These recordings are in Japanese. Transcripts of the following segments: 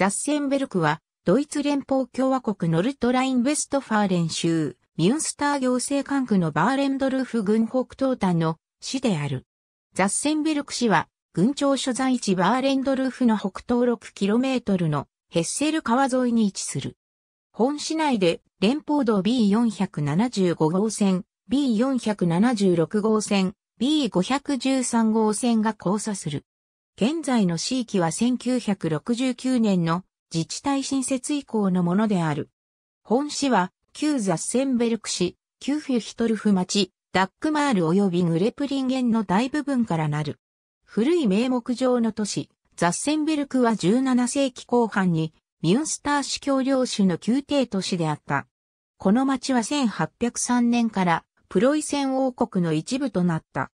ザッセンベルクは、ドイツ連邦共和国ノルトライン・ウェストファーレン州、ミュンスター行政管区のバーレンドルフ軍北東端の市である。ザッセンベルク市は、郡庁所在地バーレンドルフの北東 6km のヘッセル川沿いに位置する。本市内で連邦道 B475 号線、B476 号線、B513 号線が交差する。現在の地域は1969年の自治体新設以降のものである。本市は、旧ザッセンベルク市、旧フュヒトルフ町、ダックマール及びグレプリンゲンの大部分からなる。古い名目上の都市、ザッセンベルクは17世紀後半に、ミュンスター市教領主の宮廷都市であった。この町は1803年から、プロイセン王国の一部となった。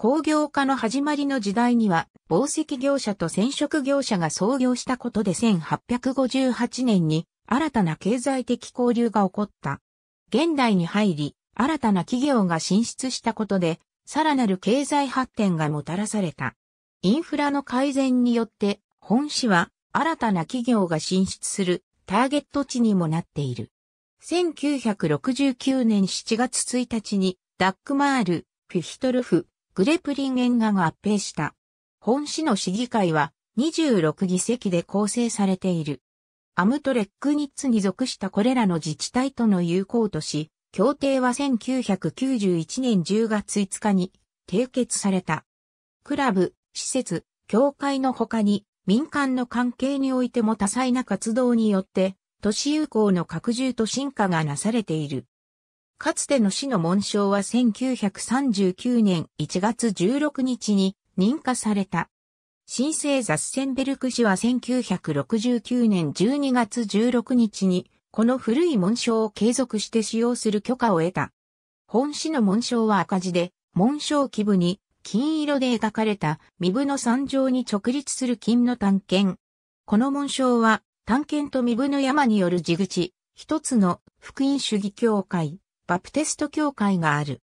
工業化の始まりの時代には、紡績業者と染色業者が創業したことで1858年に新たな経済的交流が起こった。現代に入り、新たな企業が進出したことで、さらなる経済発展がもたらされた。インフラの改善によって、本市は新たな企業が進出するターゲット地にもなっている。1969年7月1日に、ダックマール、フィヒトルフ、グレプリンゲンが合併した。本市の市議会は26議席で構成されている。アムトレックニッツに属したこれらの自治体との友好都市、協定は1991年10月5日に締結された。クラブ、施設、協会の他に民間の関係においても多彩な活動によって都市友好の拡充と進化がなされている。かつての市の紋章は1939年1月16日に認可された。新生ザッセンベルク市は1969年12月16日に、この古い紋章を継続して使用する許可を得た。本市の紋章は赤字で、紋章基部に金色で描かれた身部の山上に直立する金の探検。この紋章は、探検と身部の山による地口、一つの福音主義教会、バプテスト教会がある。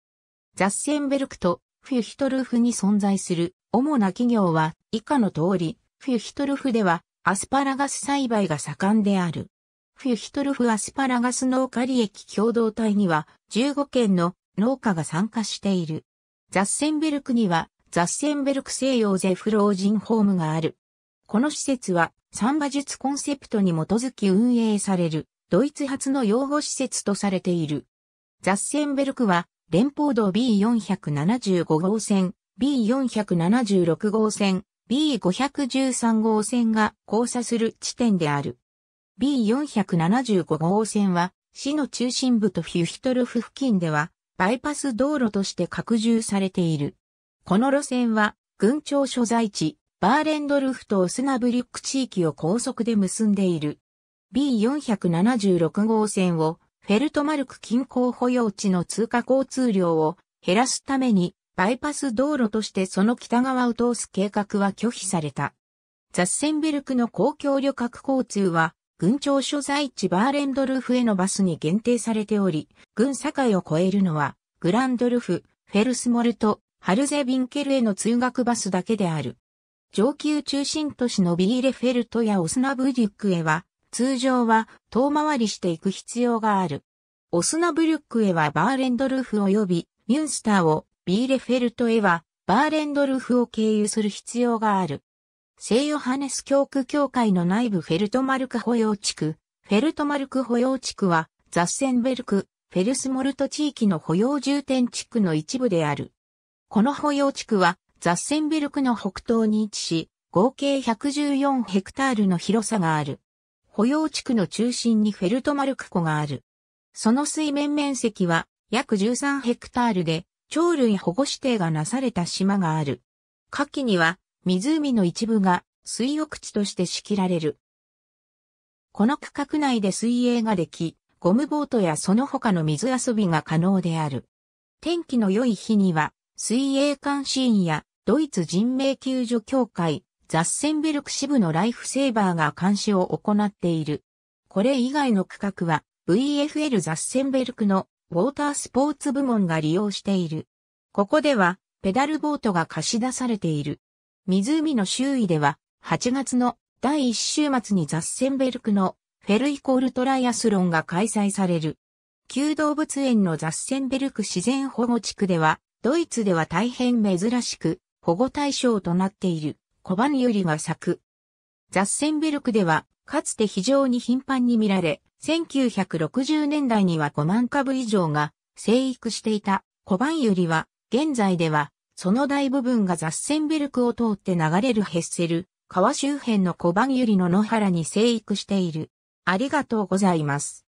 ザッセンベルクとフュヒトルフに存在する主な企業は以下の通り、フュヒトルフではアスパラガス栽培が盛んである。フュヒトルフアスパラガス農家利益共同体には15件の農家が参加している。ザッセンベルクにはザッセンベルク西洋ゼフ老人ホームがある。この施設は、サンバ術コンセプトに基づき運営される、ドイツ発の養護施設とされている。ザッセンベルクは、連邦道 B475 号線、B476 号線、B513 号線が交差する地点である。B475 号線は、市の中心部とフィヒトルフ付近では、バイパス道路として拡充されている。この路線は、群庁所在地、バーレンドルフとオスナブリック地域を高速で結んでいる。B476 号線をフェルトマルク近郊保養地の通過交通量を減らすためにバイパス道路としてその北側を通す計画は拒否された。ザッセンベルクの公共旅客交通は、軍庁所在地バーレンドルフへのバスに限定されており、軍境を越えるのは、グランドルフ、フェルスモルト、ハルゼビンケルへの通学バスだけである。上級中心都市のビーレフェルトやオスナブデュックへは、通常は遠回りしていく必要がある。オスナブルックへはバーレンドルフ及び、ミュンスターをビーレフェルトへはバーレンドルフを経由する必要がある。聖ヨハネス教区教会の内部フェルトマルク保養地区、フェルトマルク保養地区はザッセンベルク、フェルスモルト地域の保養重点地区の一部である。この保養地区はザッセンベルクの北東に位置し、合計114ヘクタールの広さがある。保養地区の中心にフェルトマルク湖がある。その水面面積は約13ヘクタールで、鳥類保護指定がなされた島がある。夏季には湖の一部が水浴地として仕切られる。この区画内で水泳ができ、ゴムボートやその他の水遊びが可能である。天気の良い日には、水泳監視員やドイツ人命救助協会、ザッセンベルク支部のライフセーバーが監視を行っている。これ以外の区画は VFL ザッセンベルクのウォータースポーツ部門が利用している。ここではペダルボートが貸し出されている。湖の周囲では8月の第1週末にザッセンベルクのフェルイコールトライアスロンが開催される。旧動物園のザッセンベルク自然保護地区では、ドイツでは大変珍しく保護対象となっている。小判ニユリが咲く。ザッセンベルクでは、かつて非常に頻繁に見られ、1960年代には5万株以上が生育していた小判ンユリは、現在では、その大部分がザッセンベルクを通って流れるヘッセル、川周辺の小判ンユリの野原に生育している。ありがとうございます。